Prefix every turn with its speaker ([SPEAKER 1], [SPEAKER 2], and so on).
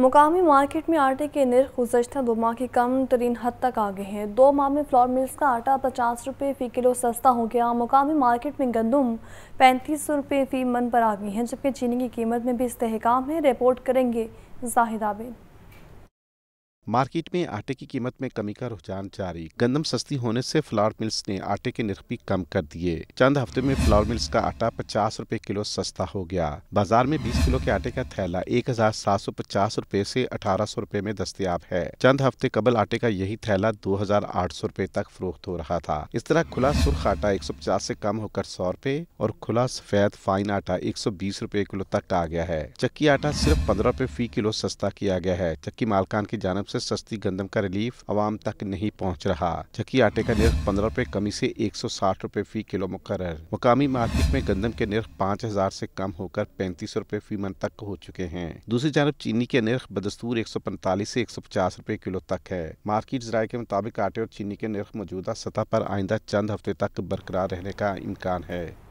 [SPEAKER 1] मुकामी मार्केट में आटे के नर्ख गुजशत दो माह की कम तरीन हद तक आ गए हैं दो माह में फ्लोर मिल्स का आटा पचास रुपये फ़ी किलो सस्ता हो गया मुकामी मार्केट में गंदम पैंतीस सौ रुपये फ़ी मन पर आ गई है जबकि चीनी की कीमत में भी इसकाम है रिपोर्ट करेंगे जाहिद आबिद
[SPEAKER 2] मार्केट में आटे की कीमत में कमी का रुझान जारी गंदम सस्ती होने से फ्लावर मिल्स ने आटे के निर्ख भी कम कर दिए चंद हफ्ते में फ्लावर मिल्स का आटा पचास रूपए किलो सस्ता हो गया बाजार में बीस किलो के आटे का थैला एक हजार सात सौ पचास रूपए से अठारह सौ रूपए में दस्तियाब है चंद हफ्ते कबल आटे का यही थैला दो हजार आठ सौ रूपए तक फरोख्त हो रहा था इस तरह खुला सुर्ख आटा एक सौ पचास ऐसी कम होकर सौ रूपए और खुला सफेद फाइन आटा एक सौ बीस रूपए किलो तक आ गया है चक्की आटा सिर्फ पंद्रह रूपए फी किलो सस्ता किया गया है चक्की मालकान की जानब ऐसी से सस्ती गंदम का रिलीफ आवाम तक नहीं पहुँच रहा जबकि आटे का निर्ख पंद्रह रूपए कमी से एक सौ साठ रूपए फी किलो मुकर मुकामी मार्केट में गंदम के निर्ख पाँच हजार ऐसी कम होकर पैंतीस रूपए फी मन तक हो चुके हैं दूसरी जानब चीनी के निर्ख बदस्तूर एक सौ पैंतालीस ऐसी एक सौ पचास रूपए किलो तक है मार्केट जराये के मुताबिक आटे और चीनी के निर्ख मौजूदा सतह पर आइंदा चंद हफ्ते तक बरकरार रहने का इम्कान है